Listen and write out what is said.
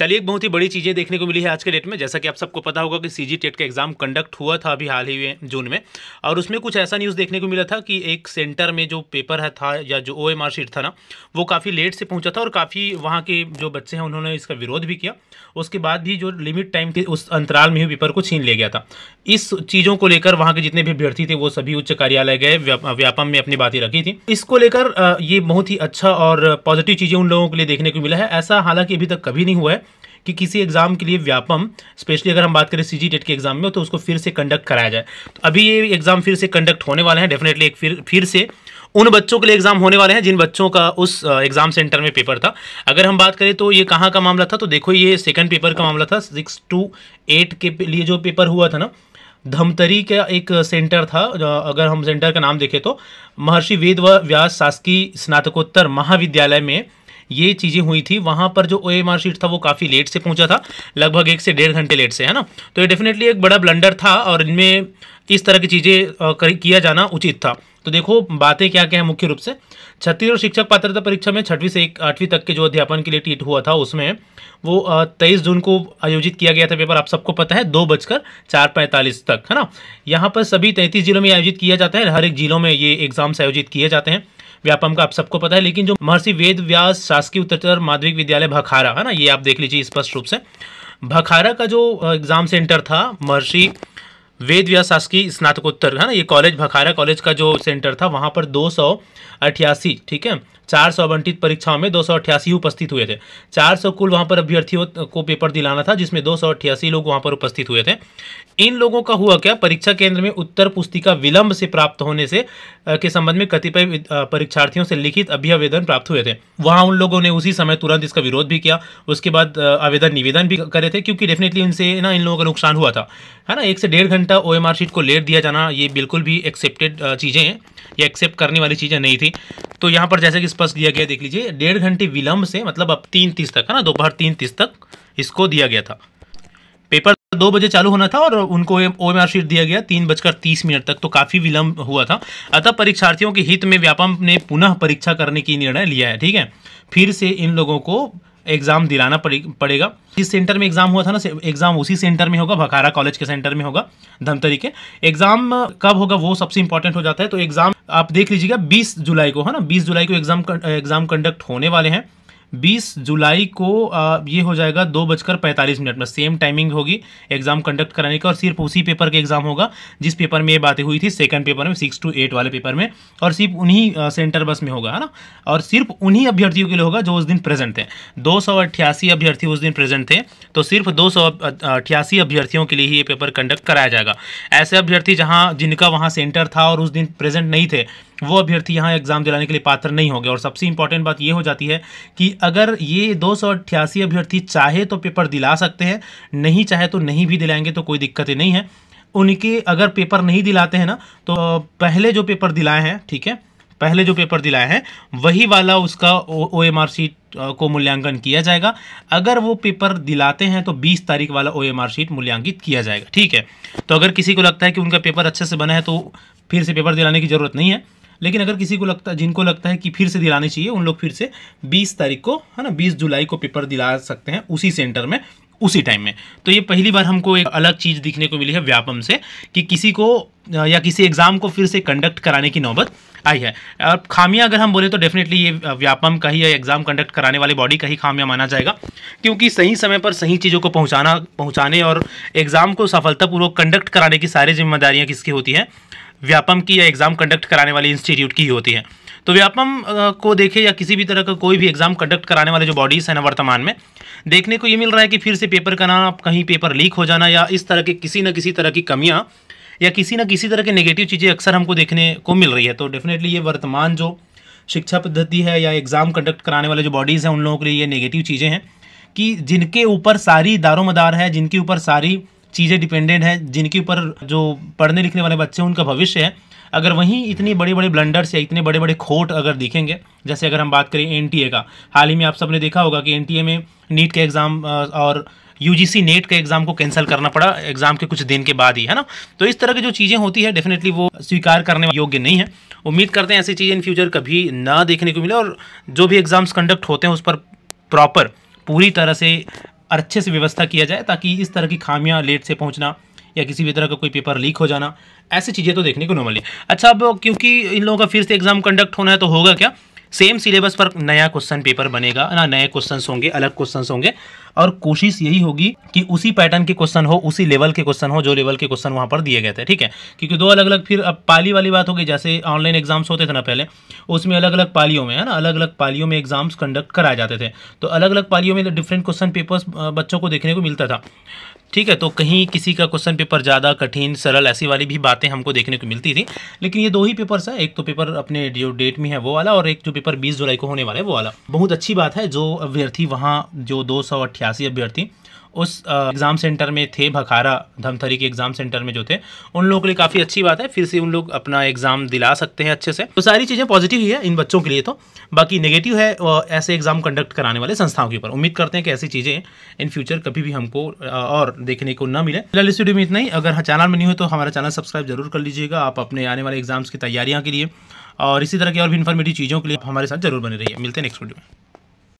चलिए एक बहुत ही बड़ी चीज़ें देखने को मिली है आज के डेट में जैसा कि आप सबको पता होगा कि सी जी टेट का एग्ज़ाम कंडक्ट हुआ था अभी हाल ही में जून में और उसमें कुछ ऐसा न्यूज़ देखने को मिला था कि एक सेंटर में जो पेपर है था या जो ओ एम आर शीट था ना वो काफ़ी लेट से पहुँचा था और काफ़ी वहाँ के जो बच्चे हैं उन्होंने इसका विरोध भी किया उसके बाद भी जो लिमिट टाइम थी उस अंतराल में ही पेपर को छीन लिया गया था इस चीज़ों को लेकर वहाँ के जितने भी अभ्यर्थी थे वो सभी उच्च कार्यालय गए व्यापम में अपनी बातें रखी थी इसको लेकर ये बहुत ही अच्छा और पॉजिटिव चीज़ें उन लोगों के लिए देखने को मिला है ऐसा हालांकि अभी तक कभी नहीं हुआ है कि किसी एग्ज़ाम के लिए व्यापम स्पेशली अगर हम बात करें सी जी टेट के एग्ज़ाम में तो उसको फिर से कंडक्ट कराया जाए तो अभी ये एग्ज़ाम फिर से कंडक्ट होने वाले हैं डेफिनेटली एक फिर फिर से उन बच्चों के लिए एग्ज़ाम होने वाले हैं जिन बच्चों का उस एग्ज़ाम सेंटर में पेपर था अगर हम बात करें तो ये कहाँ का मामला था तो देखो ये सेकंड पेपर का मामला था सिक्स टू एट के लिए जो पेपर हुआ था ना धमतरी का एक सेंटर था अगर हम सेंटर का नाम देखें तो महर्षि वेद व व्यास शासकीय स्नातकोत्तर महाविद्यालय में ये चीज़ें हुई थी वहां पर जो ओ शीट था वो काफ़ी लेट से पहुंचा था लगभग एक से डेढ़ घंटे लेट से है ना तो ये डेफिनेटली एक बड़ा ब्लंडर था और इनमें इस तरह की चीज़ें किया जाना उचित था तो देखो बातें क्या क्या है मुख्य रूप से छत्तीसगढ़ शिक्षक पात्रता परीक्षा में छठवीं से एक आठवीं तक के जो अध्यापन के लिए टीट हुआ था उसमें वो तेईस जून को आयोजित किया गया था पेपर आप सबको पता है दो बजकर चार पैंतालीस तक है ना यहाँ पर सभी तैंतीस जिलों में आयोजित किया जाता है हर एक जिलों में ये एग्जाम्स आयोजित किए जाते हैं व्यापम का आप सबको पता है लेकिन जो महर्षि वेद व्यास शासकीय उत्तर माध्यमिक विद्यालय भखारा है ना ये आप देख लीजिए स्पष्ट रूप से भखारा का जो एग्ज़ाम सेंटर था महर्षि वेद व्यास शासकीय स्नातकोत्तर है ना ये कॉलेज भखारा कॉलेज का जो सेंटर था वहाँ पर दो ठीक है चार सौ आवंटित परीक्षाओं में दो सौ उपस्थित हुए थे चार सौ कुल वहाँ पर अभ्यर्थियों को पेपर दिलाना था जिसमें दो सौ लोग वहाँ पर उपस्थित हुए थे इन लोगों का हुआ क्या परीक्षा केंद्र में उत्तर पुस्तिका विलंब से प्राप्त होने से के संबंध में कतिपय परीक्षार्थियों से लिखित अभ्यावेदन प्राप्त हुए थे वहाँ उन लोगों ने उसी समय तुरंत इसका विरोध भी किया उसके बाद आवेदन निवेदन भी करे थे क्योंकि डेफिनेटली इनसे ना इन लोगों का नुकसान हुआ था है ना एक से डेढ़ घंटा ओ शीट को लेट दिया जाना ये बिल्कुल भी एक्सेप्टेड चीज़ें हैं ये एक्सेप्ट करने वाली चीज़ें नहीं थी तो यहाँ पर जैसे कि स्पष्ट दिया गया देख लीजिए डेढ़ घंटे विलंब से मतलब अब तीन तीस तक है ना दोपहर तीन तीस तक इसको दिया गया था पेपर दो बजे चालू होना था और उनको ओ एम आर दिया गया तीन बजकर तीस मिनट तक तो काफ़ी विलंब हुआ था अतः परीक्षार्थियों के हित में व्यापम ने पुनः परीक्षा करने की निर्णय लिया है ठीक है फिर से इन लोगों को एग्ज़ाम दिलाना पड़े, पड़ेगा जिस सेंटर में एग्ज़ाम हुआ था ना एग्ज़ाम उसी सेंटर में होगा भखारा कॉलेज के सेंटर में होगा धमतरी के एग्ज़ाम कब होगा वो सबसे इंपॉर्टेंट हो जाता है तो एग्ज़ाम आप देख लीजिएगा बीस जुलाई को है ना बीस जुलाई को एग्ज़ाम एग्ज़ाम कंडक्ट होने वाले हैं बीस जुलाई को ये हो जाएगा दो बजकर पैंतालीस मिनट में सेम टाइमिंग होगी एग्जाम कंडक्ट कराने का और सिर्फ उसी पेपर का एग्जाम होगा जिस पेपर में ये बातें हुई थी सेकंड पेपर में सिक्स टू एट वाले पेपर में और सिर्फ उन्हीं सेंटर बस में होगा है ना और सिर्फ उन्हीं अभ्यर्थियों के लिए होगा जो उस दिन प्रेजेंट थे दो अभ्यर्थी उस दिन प्रेजेंट थे तो सिर्फ दो अभ्यर्थियों के लिए ही ये पेपर कंडक्ट कराया जाएगा ऐसे अभ्यर्थी जहाँ जिनका वहाँ सेंटर था और उस दिन प्रेजेंट नहीं थे वो अभ्यर्थी यहाँ एग्ज़ाम दिलाने के लिए पात्र नहीं होंगे और सबसे इंपॉर्टेंट बात ये हो जाती है कि अगर ये दो अभ्यर्थी चाहे तो पेपर दिला सकते हैं नहीं चाहे तो नहीं भी दिलाएंगे तो कोई दिक्कतें नहीं है उनके अगर पेपर नहीं दिलाते हैं ना तो पहले जो पेपर दिलाए हैं ठीक है पहले जो पेपर दिलाए हैं वही वाला उसका ओ एम आर शीट को मूल्यांकन किया जाएगा अगर वो पेपर दिलाते हैं तो 20 तारीख वाला ओ एम आर शीट मूल्यांकित किया जाएगा ठीक है तो अगर किसी को लगता है कि उनका पेपर अच्छे से बना है तो फिर से पेपर दिलाने की ज़रूरत नहीं है लेकिन अगर किसी को लगता जिनको लगता है कि फिर से दिलानी चाहिए उन लोग फिर से बीस तारीख को है ना बीस जुलाई को पेपर दिला सकते हैं उसी सेंटर में उसी टाइम में तो ये पहली बार हमको एक अलग चीज़ दिखने को मिली है व्यापम से कि किसी को या किसी एग्ज़ाम को फिर से कंडक्ट कराने की नौबत आई है अब खामियां अगर हम बोले तो डेफिनेटली ये व्यापम का ही या एग्ज़ाम कंडक्ट कराने वाले बॉडी का ही खामियां माना जाएगा क्योंकि सही समय पर सही चीज़ों को पहुंचाना पहुंचाने और एग्ज़ाम को सफलतापूर्वक कंडक्ट कराने की सारी जिम्मेदारियाँ किसकी होती हैं व्यापम की या एग्ज़ाम कंडक्ट कराने वाले इंस्टीट्यूट की ही होती है तो व्यापम को देखे या किसी भी तरह का कोई भी एग्ज़ाम कंडक्ट कराने वाले जो बॉडीज़ हैं ना वर्तमान में देखने को ये मिल रहा है कि फिर से पेपर का नाम कहीं पेपर लीक हो जाना या इस तरह के किसी न किसी तरह की कमियाँ या किसी न किसी तरह के नेगेटिव चीज़ें अक्सर हमको देखने को मिल रही है तो डेफिनेटली ये वर्तमान जो शिक्षा पद्धति है या एग्ज़ाम कंडक्ट कराने वाले जो बॉडीज़ हैं उन लोगों के लिए ये नेगेटिव चीज़ें हैं कि जिनके ऊपर सारी दारोमदार है जिनके ऊपर सारी चीज़ें डिपेंडेंट हैं जिनके ऊपर जो पढ़ने लिखने वाले बच्चे हैं उनका भविष्य है अगर वहीं इतनी बड़े बड़े ब्लंडर्स या इतने बड़े बड़े खोट अगर दिखेंगे जैसे अगर हम बात करें एन का हाल ही में आप सबने देखा होगा कि एन में नीट का एग्ज़ाम और यू नेट के एग्ज़ाम को कैंसिल करना पड़ा एग्ज़ाम के कुछ दिन के बाद ही है ना तो इस तरह की जो चीज़ें होती है डेफिनेटली वो स्वीकार करने योग्य नहीं है उम्मीद करते हैं ऐसी चीज़ें इन फ्यूचर कभी ना देखने को मिले और जो भी एग्ज़ाम्स कंडक्ट होते हैं उस पर प्रॉपर पूरी तरह से अच्छे से व्यवस्था किया जाए ताकि इस तरह की खामियाँ लेट से पहुँचना या किसी भी तरह का कोई पेपर लीक हो जाना ऐसी चीज़ें तो देखने को नॉर्मली अच्छा अब क्योंकि इन लोगों का फिर से एग्ज़ाम कंडक्ट होना है तो होगा क्या सेम सिलेबस पर नया क्वेश्चन पेपर बनेगा ना नए क्वेश्चन होंगे अलग क्वेश्चन होंगे और कोशिश यही होगी कि उसी पैटर्न के क्वेश्चन हो उसी लेवल के क्वेश्चन हो जो लेवल के क्वेश्चन वहाँ पर दिए गए थे ठीक है क्योंकि दो अलग अलग फिर अब पाली वाली बात होगी जैसे ऑनलाइन एग्जाम्स होते थे ना पहले उसमें अलग अलग पालियों में है ना अलग अलग पालियों में एग्जाम्स कंडक्ट कराए जाते थे तो अलग अलग पालियों में डिफरेंट क्वेश्चन पेपर्स बच्चों को देखने को मिलता था ठीक है तो कहीं किसी का क्वेश्चन पेपर ज़्यादा कठिन सरल ऐसी वाली भी बातें हमको देखने को मिलती थी लेकिन ये दो ही पेपर्स है एक तो पेपर अपने जो डेट में है वो वाला और एक जो पेपर बीस जुलाई को होने वाला है वो वाला बहुत अच्छी बात है जो अभ्यर्थी वहाँ जो दो अभ्यर्थी उस एग्ज़ाम सेंटर में थे भखारा धमथरी के एग्ज़ाम सेंटर में जो थे उन लोगों के लिए काफ़ी अच्छी बात है फिर से उन लोग अपना एग्ज़ाम दिला सकते हैं अच्छे से तो सारी चीज़ें पॉजिटिव ही है इन बच्चों के लिए तो बाकी नेगेटिव है ऐसे एग्ज़ाम कंडक्ट कराने वाले संस्थाओं के ऊपर उम्मीद करते हैं कि ऐसी चीज़ें इन फ्यूचर कभी भी हमको और देखने को न मिले फिलहाल इस वीडियो में इतना ही अगर चैनल में नहीं हो तो हमारा चैनल सब्सक्राइब जरूर कर लीजिएगा आप अपने आने वाले एग्जाम्स की तैयारियाँ के लिए और इसी तरह की और भी इन्फॉर्मेटिव चीज़ों के लिए हमारे साथ जरूर बने रहिए मिलते हैं नेक्स्ट वीडियो में